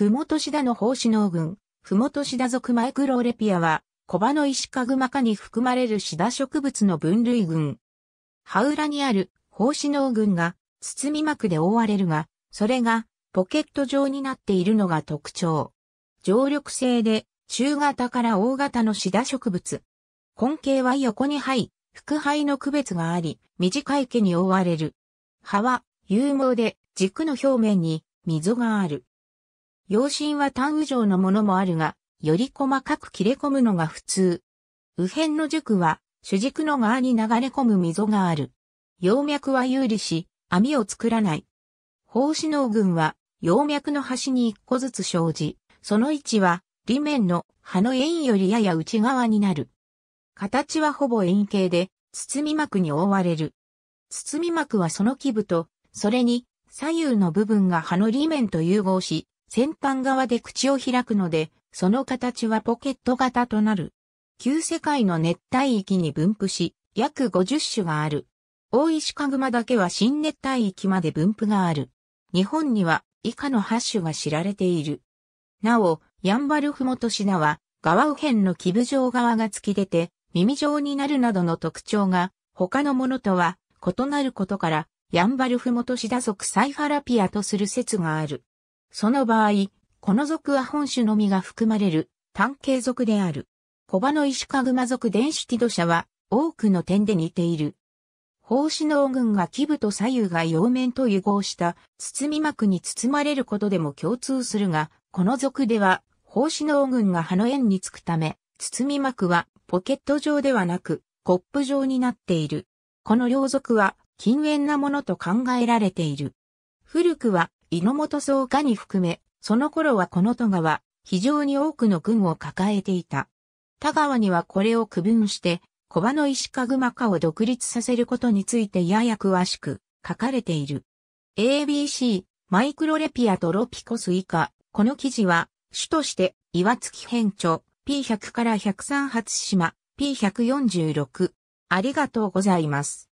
ふもとしだの奉仕農群、ふもとしだ属マイクロレピアは、コバの石かぐまかに含まれるシダ植物の分類群。羽裏にある法師農群が包み膜で覆われるが、それがポケット状になっているのが特徴。常緑性で中型から大型のシダ植物。根茎は横に肺、副肺の区別があり、短い毛に覆われる。葉は、有毛で軸の表面に溝がある。養針は単羽状のものもあるが、より細かく切れ込むのが普通。右辺の軸は、主軸の側に流れ込む溝がある。葉脈は有利し、網を作らない。胞子能群は、葉脈の端に一個ずつ生じ、その位置は、裏面の葉の円よりやや内側になる。形はほぼ円形で、包み膜に覆われる。包み膜はその基部と、それに左右の部分が葉の裏面と融合し、先端側で口を開くので、その形はポケット型となる。旧世界の熱帯域に分布し、約50種がある。大石かぐまだけは新熱帯域まで分布がある。日本には以下の8種が知られている。なお、ヤンバルフモトシダは、側右辺の基部状側が突き出て、耳状になるなどの特徴が、他のものとは異なることから、ヤンバルフモトシダ属サイファラピアとする説がある。その場合、この属は本種のみが含まれる単形属である。コバのイシカグマ属電子ティド社は多くの点で似ている。胞子の群が基部と左右が葉面と融合した包み膜に包まれることでも共通するが、この属では胞子の群が葉の縁につくため、包み膜はポケット状ではなくコップ状になっている。この両属は禁煙なものと考えられている。古くは猪本総下に含め、その頃はこの戸川、非常に多くの軍を抱えていた。田川にはこれを区分して、小場の石か熊かを独立させることについてやや詳しく書かれている。ABC、マイクロレピアとロピコス以下、この記事は、主として、岩月編著、P100 から103発島、P146。ありがとうございます。